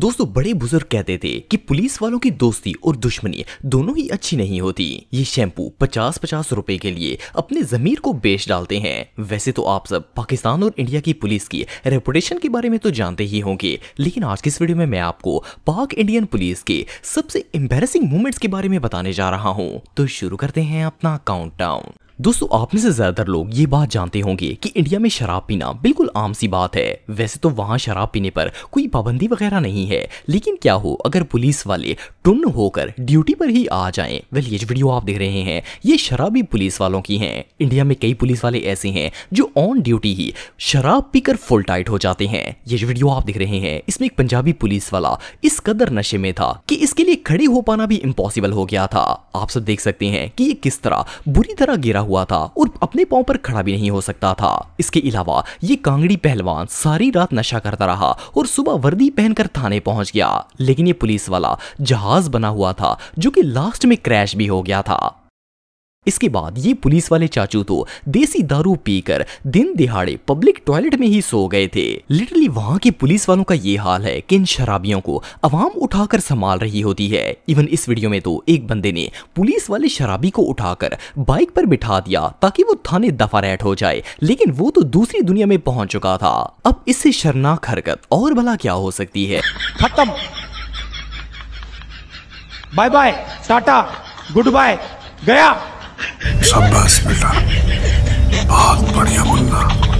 दोस्तों बड़े बुजुर्ग कहते थे कि पुलिस वालों की दोस्ती और दुश्मनी दोनों ही अच्छी नहीं होती ये शैम्पू पचास पचास रुपए के लिए अपने जमीर को बेच डालते हैं वैसे तो आप सब पाकिस्तान और इंडिया की पुलिस की रेपुटेशन के बारे में तो जानते ही होंगे लेकिन आज की इस वीडियो में मैं आपको पाक इंडियन पुलिस के सबसे एम्बेसिंग मूवमेंट्स के बारे में बताने जा रहा हूँ तो शुरू करते हैं अपना काउंट दोस्तों आप में से ज्यादातर लोग ये बात जानते होंगे कि इंडिया में शराब पीना बिल्कुल आम सी बात है वैसे तो वहां शराब पीने पर कोई पाबंदी वगैरह नहीं है लेकिन क्या हो अगर पुलिस वाले टुन होकर ड्यूटी पर ही आ जाएं वेल ये वीडियो आप देख रहे हैं ये शराबी पुलिस वालों की है इंडिया में कई पुलिस वाले ऐसे हैं जो ऑन ड्यूटी ही शराब पीकर फुल टाइट हो जाते हैं ये वीडियो आप देख रहे हैं इसमें एक पंजाबी पुलिस वाला इस कदर नशे में था कि इसके लिए खड़े हो पाना भी इम्पॉसिबल हो गया था आप सब देख सकते हैं कि ये किस तरह बुरी तरह गिरा हुआ था और अपने पाँव पर खड़ा भी नहीं हो सकता था इसके अलावा ये कांगड़ी पहलवान सारी रात नशा करता रहा और सुबह वर्दी पहनकर थाने पहुंच गया लेकिन ये पुलिस वाला जहाज बना हुआ था जो कि लास्ट में क्रैश भी हो गया था इसके बाद ये पुलिस वाले चाचू तो देसी दारू पीकर दिन दिहाड़े पब्लिक टॉयलेट में ही सो गए थे लिटरली वहाँ के पुलिस वालों का ये हाल है कि इन शराबियों को अवाम उठाकर संभाल रही होती है इवन इस वीडियो में तो एक बंदे ने पुलिस वाले शराबी को उठाकर बाइक पर बिठा दिया ताकि वो थाने दफा रेट हो जाए लेकिन वो तो दूसरी दुनिया में पहुंच चुका था अब इससे शर्नाक हरकत और भला क्या हो सकती है खत्म bye bye tata goodbye गया शाबाश बेटा बहुत बढ़िया मुन्ना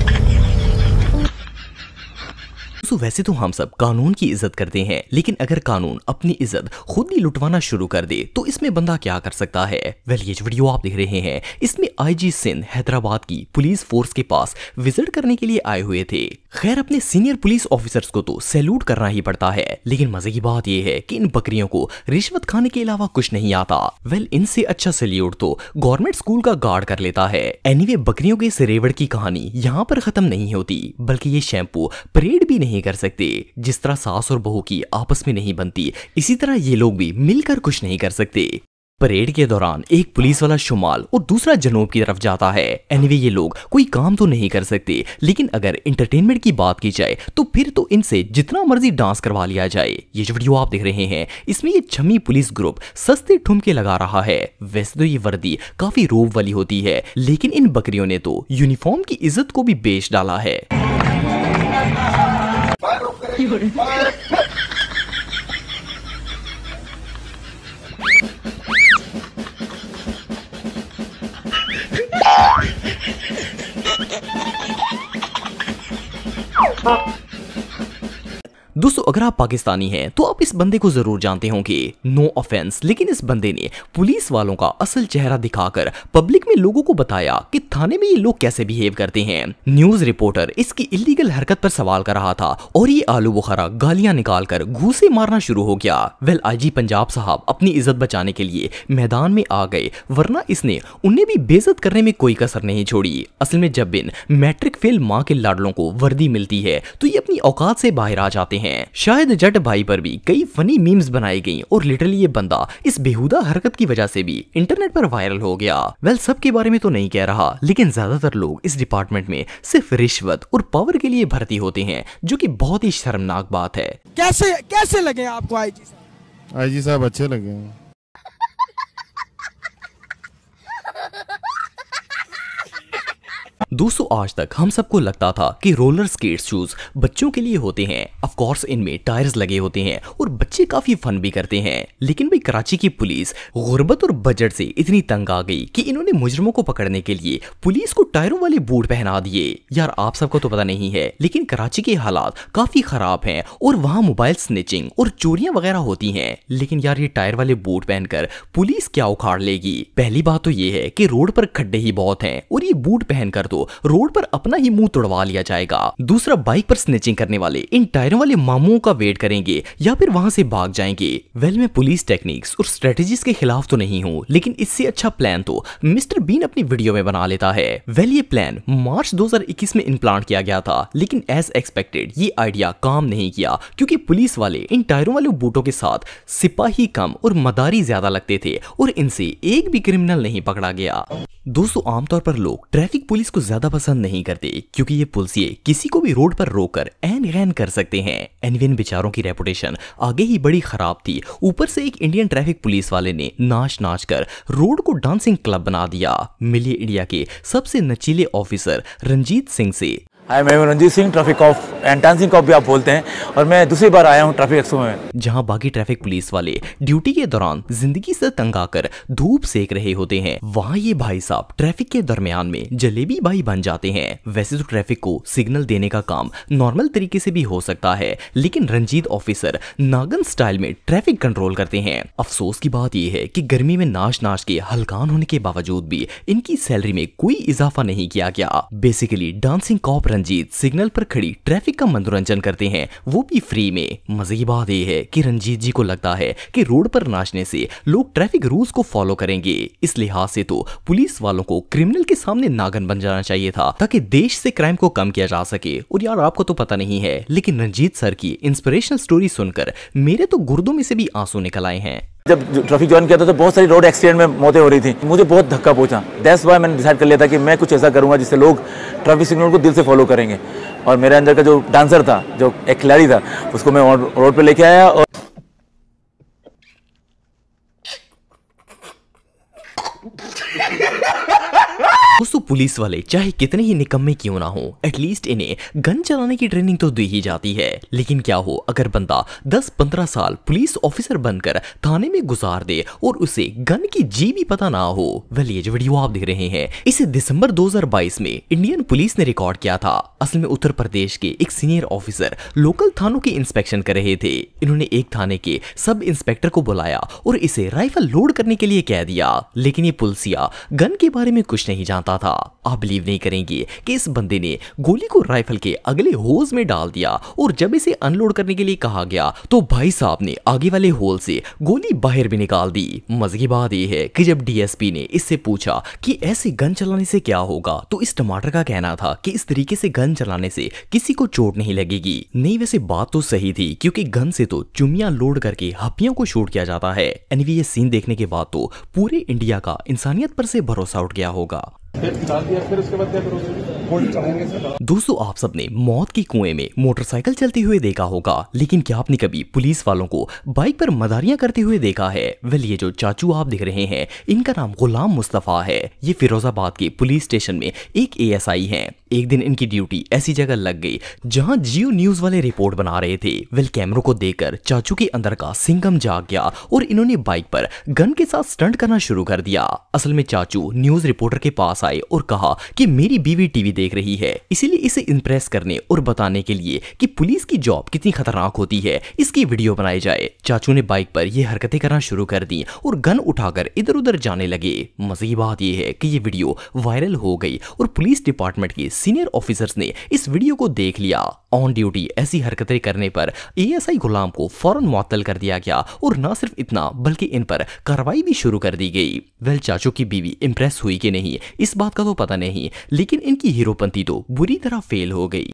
दोस्तों वैसे तो हम सब कानून की इज्जत करते हैं लेकिन अगर कानून अपनी इज्जत खुद ही लुटवाना शुरू कर दे तो इसमें बंदा क्या कर सकता है वेल ये वीडियो आप देख रहे हैं इसमें आईजी सिंह हैदराबाद की पुलिस फोर्स के पास विजिट करने के लिए आए हुए थे खैर अपने सीनियर पुलिस ऑफिसर्स को तो सैल्यूट करना ही पड़ता है लेकिन मजे की बात यह है कि इन बकरियों को रिश्वत खाने के अलावा कुछ नहीं आता वेल इनसे अच्छा सैल्यूट तो गवर्नमेंट स्कूल का गार्ड कर लेता है एनीवे बकरियों के सिरेवड़ की कहानी यहाँ पर खत्म नहीं होती बल्कि ये शैम्पू परेड भी नहीं नहीं कर सकते जिस तरह सास और बहू की आपस में नहीं बनती इसी तरह ये लोग भी मिलकर कुछ नहीं कर सकते परेड के दौरान एक पुलिस वाला शुमाल और दूसरा जनूब की तरफ जाता है एनीवे anyway, ये लोग कोई काम तो नहीं कर सकते लेकिन अगर एंटरटेनमेंट की बात की जाए तो फिर तो इनसे जितना मर्जी डांस करवा लिया जाए ये जो वीडियो आप देख रहे हैं इसमें ये छमी पुलिस ग्रुप सस्ते ठुमके लगा रहा है वैसे तो ये वर्दी काफी रोब वाली होती है लेकिन इन बकरियों ने तो यूनिफॉर्म की इज्जत को भी बेच डाला है 이거를. 아. दोस्तों अगर आप पाकिस्तानी हैं तो आप इस बंदे को जरूर जानते होंगे नो ऑफेंस लेकिन इस बंदे ने पुलिस वालों का असल चेहरा दिखाकर पब्लिक में लोगों को बताया कि थाने में ये लोग कैसे बिहेव करते हैं न्यूज रिपोर्टर इसकी इलीगल हरकत पर सवाल कर रहा था और ये आलू बुखारा गालियां निकालकर घूसे मारना शुरू हो गया वेल आई पंजाब साहब अपनी इज्जत बचाने के लिए मैदान में आ गए वरना इसने उन्हें भी बेजत करने में कोई कसर नहीं छोड़ी असल में जब बिन मैट्रिक फेल माँ के लाडलों को वर्दी मिलती है तो ये अपनी औकात से बाहर आ जाते हैं हैं शायद जट भाई पर भी कई फनी मीम्स बनाई गई और लिटरली ये बंदा इस बेहुदा हरकत की वजह से भी इंटरनेट पर वायरल हो गया वेल well, सबके बारे में तो नहीं कह रहा लेकिन ज्यादातर लोग इस डिपार्टमेंट में सिर्फ रिश्वत और पावर के लिए भर्ती होते हैं जो की बहुत ही शर्मनाक बात है कैसे कैसे लगे आपको आई जी साहब आई जी साहब अच्छे लगे दोस्तों आज तक हम सबको लगता था कि रोलर स्केट शूज बच्चों के लिए होते हैं ऑफ कोर्स इनमें टायर्स लगे होते हैं और बच्चे काफी फन भी करते हैं लेकिन भाई कराची की पुलिस गुर्बत और बजट से इतनी तंग आ गई कि इन्होंने मुजरमों को पकड़ने के लिए पुलिस को टायरों वाले बूट पहना दिए यार आप सबको तो पता नहीं है लेकिन कराची के हालात काफी खराब है और वहाँ मोबाइल स्नेचिंग और चोरियां वगैरह होती है लेकिन यार ये टायर वाले बूट पहनकर पुलिस क्या उखाड़ लेगी पहली बात तो ये है की रोड पर खड्डे ही बहुत है और ये बूट पहनकर तो रोड पर अपना ही मुंह तोड़वा लिया जाएगा दूसरा बाइक पर स्नेचिंग करने वाले इन टायरों वाले मामुओं का वेट करेंगे या फिर वहां से भाग जाएंगे वेल मैं पुलिस टेक्निक्स और स्ट्रेटेजी के खिलाफ तो नहीं हूँ लेकिन इससे अच्छा प्लान तो मिस्टर बीन अपनी वीडियो में बना लेता है वेल ये प्लान मार्च दो में इम्प्लांट किया गया था लेकिन एज एक्सपेक्टेड ये आइडिया काम नहीं किया क्योंकि पुलिस वाले इन टायरों वाले बूटों के साथ सिपाही कम और मदारी ज्यादा लगते थे और इनसे एक भी क्रिमिनल नहीं पकड़ा गया दोस्तों आमतौर पर लोग ट्रैफिक पुलिस को ज्यादा पसंद नहीं करते क्योंकि ये पुलिसिये किसी को भी रोड पर रोककर एन गैन कर सकते हैं एनविन बिचारों की रेपुटेशन आगे ही बड़ी खराब थी ऊपर से एक इंडियन ट्रैफिक पुलिस वाले ने नाच नाच कर रोड को डांसिंग क्लब बना दिया मिली इंडिया के सबसे नचीले ऑफिसर रंजीत सिंह से हाय मैं Ranjeet Singh traffic of and dancing of भी आप बोलते हैं और मैं दूसरी बार आया हूं ट्रैफिक एक्सपो में जहां बाकी ट्रैफिक पुलिस वाले ड्यूटी के दौरान जिंदगी से तंग आकर धूप सेक रहे होते हैं वहां ये भाई साहब ट्रैफिक के दरमियान में जलेबी भाई बन जाते हैं वैसे तो ट्रैफिक को सिग्नल देने का काम नॉर्मल तरीके से भी हो सकता है लेकिन रंजीत ऑफिसर नागन स्टाइल में ट्रैफिक कंट्रोल करते हैं अफसोस की बात यह है की गर्मी में नाश नाश के हल्कान होने के बावजूद भी इनकी सैलरी में कोई इजाफा नहीं किया गया basically dancing cop Ranjeet signal पर खड़ी ट्रैफिक का मनोरंजन करते हैं वो भी फ्री में मजे की बात यह है कि रंजीत जी को लगता है कि रोड पर नाचने से लोग ट्रैफिक रूल्स को फॉलो करेंगे इस लिहाज से तो पुलिस वालों को क्रिमिनल के सामने नागन बन जाना चाहिए था ताकि देश से क्राइम को कम किया जा सके और यार आपको तो पता नहीं है लेकिन रंजीत सर की इंस्पिरेशनल स्टोरी सुनकर मेरे तो गुर्दों में से भी आंसू निकल आए हैं जब ट्रैफिक ज्वाइन किया था तो बहुत सारी रोड एक्सीडेंट में मौतें हो रही थी मुझे बहुत धक्का पहुंचा दैट्स वाई मैंने डिसाइड कर लिया था कि मैं कुछ ऐसा करूंगा जिससे लोग ट्रैफिक सिग्नल को दिल से फॉलो करेंगे और मेरे अंदर का जो डांसर था जो एक खिलाड़ी था उसको मैं रोड पर लेके आया और दोस्तों पुलिस वाले चाहे कितने ही निकम्मे क्यों ना हो एटलीस्ट इन्हें गन चलाने की ट्रेनिंग तो दी ही जाती है लेकिन क्या हो अगर बंदा 10-15 साल पुलिस ऑफिसर बनकर थाने में गुजार दे और उसे गन की जी भी पता ना हो वेल ये जो वीडियो आप देख रहे हैं इसे दिसंबर 2022 में इंडियन पुलिस ने रिकॉर्ड किया था असल में उत्तर प्रदेश के एक सीनियर ऑफिसर लोकल थानों की इंस्पेक्शन कर रहे थे इन्होंने एक थाने के सब इंस्पेक्टर को बुलाया और इसे राइफल लोड करने के लिए कह दिया लेकिन ये पुलसिया गन के बारे में कुछ नहीं जानता पता था आप बिलीव नहीं करेंगे कि इस बंदे ने गोली को राइफल के अगले होल्स में डाल दिया और जब इसे अनलोड करने के लिए कहा गया तो भाई साहब ने आगे वाले होल से गोली बाहर भी निकाल दी मजे की बात यह है कि जब डीएसपी ने इससे पूछा कि ऐसी गन चलाने से क्या होगा तो इस टमाटर का कहना था कि इस तरीके से गन चलाने से किसी को चोट नहीं लगेगी नहीं वैसे बात तो सही थी क्योंकि गन से तो चुमिया लोड करके हपियों को शूट किया जाता है एनवीए सीन देखने के बाद तो पूरे इंडिया का इंसानियत पर से भरोसा उठ गया होगा दोस्तों आप सबने मौत की कुएं में मोटरसाइकिल चलते हुए देखा होगा लेकिन क्या आपने कभी पुलिस वालों को बाइक पर मदारियां करते हुए देखा है वेल ये जो चाचू आप देख रहे हैं इनका नाम गुलाम मुस्तफ़ा है ये फिरोजाबाद के पुलिस स्टेशन में एक एएसआई हैं एक दिन इनकी ड्यूटी ऐसी जगह लग गई जहां जियो न्यूज वाले रिपोर्ट बना रहे थे विल कैमरों को देखकर चाचू के अंदर का सिंगम जाग गया और इन्होंने बाइक पर गन के साथ स्टंट करना शुरू कर दिया असल में चाचू न्यूज रिपोर्टर के पास आए और कहा कि मेरी बीवी टीवी देख रही है इसीलिए इसे इम्प्रेस करने और बताने के लिए कि पुलिस की जॉब कितनी खतरनाक होती है इसकी वीडियो बनाई जाए चाचू ने बाइक पर ये हरकतें करना शुरू कर दी और गन उठाकर इधर उधर जाने लगे मजे बात यह है कि ये वीडियो वायरल हो गई और पुलिस डिपार्टमेंट की सीनियर ऑफिसर्स ने इस वीडियो को देख लिया ऑन ड्यूटी ऐसी हरकतें करने पर एएसआई गुलाम को फौरन मुअत्तल कर दिया गया और न सिर्फ इतना बल्कि इन पर कार्रवाई भी शुरू कर दी गई वेल चाचो की बीवी इम्प्रेस हुई कि नहीं इस बात का तो पता नहीं लेकिन इनकी हीरोपंती तो बुरी तरह फेल हो गई